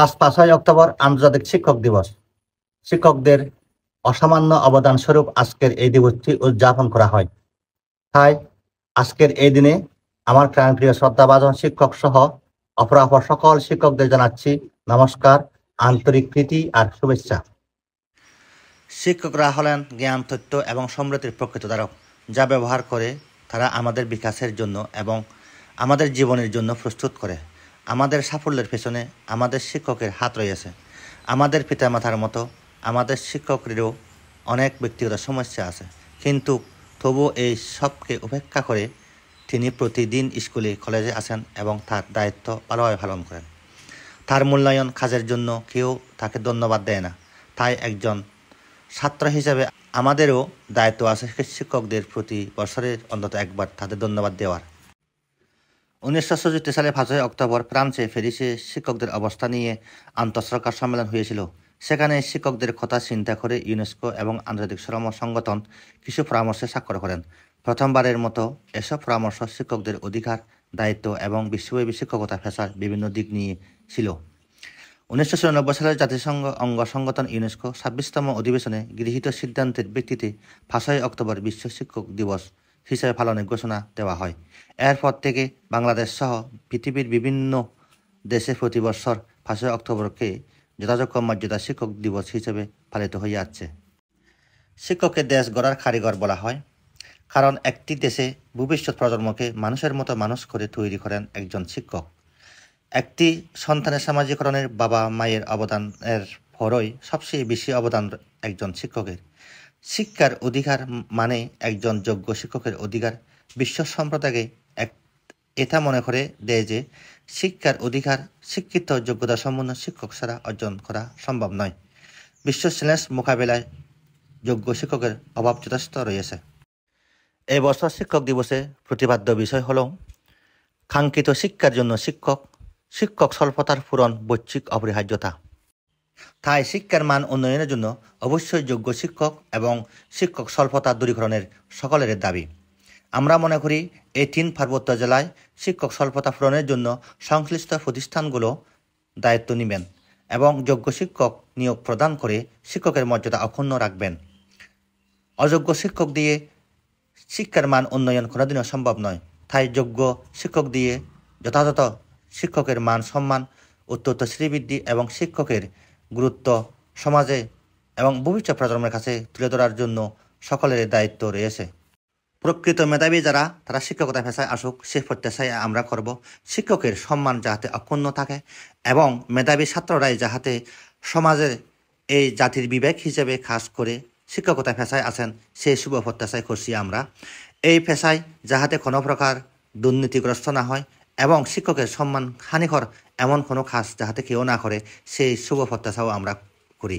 আজ পাঁচই অক্টোবর আন্তর্জাতিক শিক্ষক দিবস শিক্ষকদের অসামান্য অবদান স্বরূপ আজকের এই দিবসটি উদযাপন করা হয় তাই আজকের এই দিনে আমার প্রাণপ্রিয় শ্রদ্ধাভাজন শিক্ষক সহ অপরাপর সকল শিক্ষকদের জানাচ্ছি নমস্কার আন্তরিক প্রীতি আর শুভেচ্ছা শিক্ষকরা হলেন জ্ঞান তথ্য এবং সমৃদ্ধির প্রকৃত দ্বারক যা ব্যবহার করে তারা আমাদের বিকাশের জন্য এবং আমাদের জীবনের জন্য প্রস্তুত করে আমাদের সাফল্যের পেছনে আমাদের শিক্ষকের হাত রয়েছে আমাদের পিতামাতার মতো আমাদের শিক্ষকেরও অনেক ব্যক্তিগত সমস্যা আছে কিন্তু তবু এই সবকে উপেক্ষা করে তিনি প্রতিদিন স্কুলে কলেজে আসেন এবং তার দায়িত্ব ভালোভাবে পালন করেন তার মূল্যায়ন কাজের জন্য কেউ তাকে ধন্যবাদ দেয় না তাই একজন ছাত্র হিসাবে আমাদেরও দায়িত্ব আছে শিক্ষকদের প্রতি বছরের অন্তত একবার তাদের ধন্যবাদ দেওয়ার উনিশশো সালে পাঁচই অক্টোবর ফ্রান্সে ফেরিসে শিক্ষকদের অবস্থা নিয়ে আন্তঃসরকার সম্মেলন হয়েছিল সেখানে শিক্ষকদের কথা চিন্তা করে ইউনেস্কো এবং আন্তর্জাতিক শ্রম সংগঠন কিছু পরামর্শে স্বাক্ষর করেন প্রথমবারের মতো এসব পরামর্শ শিক্ষকদের অধিকার দায়িত্ব এবং বিশ্বব্যাপী শিক্ষকতা ফেসার বিভিন্ন দিক নিয়ে ছিল উনিশশো চুরানব্বই সালে জাতিসংঘ অঙ্গ সংগঠন ইউনেস্কো ছাব্বিশতম অধিবেশনে গৃহীত সিদ্ধান্তের ভিত্তিতে পাঁচই অক্টোবর বিশ্ব শিক্ষক দিবস হিসেবে পালনের ঘোষণা দেওয়া হয় এরপর থেকে বাংলাদেশ সহ পৃথিবীর বিভিন্ন দেশে প্রতি বছর অক্টোবরকে যথাযোগ্য মর্যাদা শিক্ষক দিবস হিসেবে পালিত হয়ে আছে শিক্ষককে দেশ গড়ার কারিগর বলা হয় কারণ একটি দেশে ভবিষ্যৎ প্রজন্মকে মানুষের মতো মানুষ করে তৈরি করেন একজন শিক্ষক একটি সন্তানের সামাজিকরণের বাবা মায়ের অবদানের পরই সবচেয়ে বেশি অবদান একজন শিক্ষকের শিক্ষার অধিকার মানে একজন যোগ্য শিক্ষকের অধিকার বিশ্ব সম্প্রদায়কে এক এটা মনে করে দেয় যে শিক্ষার অধিকার শিক্ষিত যোগ্যতা সম্পন্ন শিক্ষক ছাড়া অর্জন করা সম্ভব নয় বিশ্ব চ্যালেঞ্জ মোকাবেলায় যোগ্য শিক্ষকের অভাব যথেষ্ট রয়েছে এই বছর শিক্ষক দিবসে প্রতিপাদ্য বিষয় হল কাঙ্ক্ষিত শিক্ষার জন্য শিক্ষক শিক্ষক স্বল্পতার পূরণ বৈশ্বিক অপরিহার্যতা তাই শিক্ষার মান উন্নয়নের জন্য অবশ্যই যোগ্য শিক্ষক এবং শিক্ষক স্বল্পতা দূরীকরণের সকলের দাবি আমরা মনে করি এই তিন পার্বত্য জেলায় শিক্ষক স্বল্পতা পূরণের জন্য সংশ্লিষ্ট প্রতিষ্ঠানগুলো দায়িত্ব নেবেন এবং যোগ্য শিক্ষক নিয়োগ প্রদান করে শিক্ষকের মর্যাদা অক্ষুণ্ণ রাখবেন অযোগ্য শিক্ষক দিয়ে শিক্ষার মান উন্নয়ন কোনোদিনও সম্ভব নয় তাই যোগ্য শিক্ষক দিয়ে যথাযথ শিক্ষকের মান সম্মান উত্তর শ্রীবৃদ্ধি এবং শিক্ষকের গুরুত্ব সমাজে এবং ভবিষ্যৎ প্রজন্মের কাছে তুলে ধরার জন্য সকলের দায়িত্ব রয়েছে প্রকৃত মেধাবী যারা তারা শিক্ষকতা পেশায় আসুক সে প্রত্যাশায় আমরা করব শিক্ষকের সম্মান যাহাতে অক্ষুণ্ণ থাকে এবং মেধাবী ছাত্ররাই যাহাতে সমাজের এই জাতির বিবেক হিসেবে খাস করে শিক্ষকতা পেশায় আছেন সেই শুভ প্রত্যাশায় করছি আমরা এই পেশায় যাহাতে কোনো প্রকার দুর্নীতিগ্রস্ত না হয় এবং শিক্ষকের সম্মান হানিকর এমন কোনো কাজ যাহাতে কেউ না করে সেই শুভ প্রত্যাশাও আমরা করি